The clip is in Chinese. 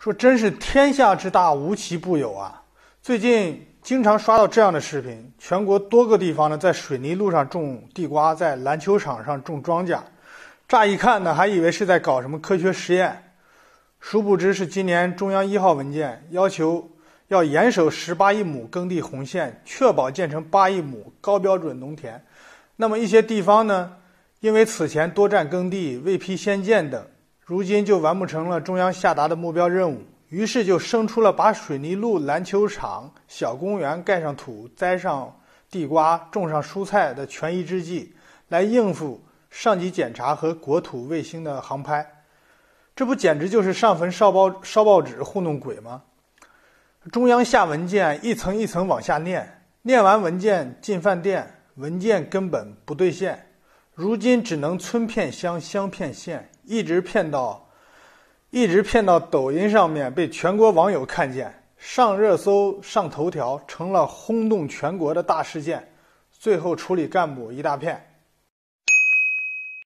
说真是天下之大，无奇不有啊！最近经常刷到这样的视频，全国多个地方呢，在水泥路上种地瓜，在篮球场上种庄稼，乍一看呢，还以为是在搞什么科学实验，殊不知是今年中央一号文件要求要严守十八亿亩耕地红线，确保建成八亿亩高标准农田。那么一些地方呢，因为此前多占耕地、未批先建等。如今就完不成了中央下达的目标任务，于是就生出了把水泥路、篮球场、小公园盖上土、栽上地瓜、种上蔬菜的权宜之计，来应付上级检查和国土卫星的航拍。这不简直就是上坟烧报烧报纸糊弄鬼吗？中央下文件，一层一层往下念，念完文件进饭店，文件根本不兑现。如今只能村片乡乡片县。一直骗到，一直骗到抖音上面被全国网友看见，上热搜、上头条，成了轰动全国的大事件，最后处理干部一大片。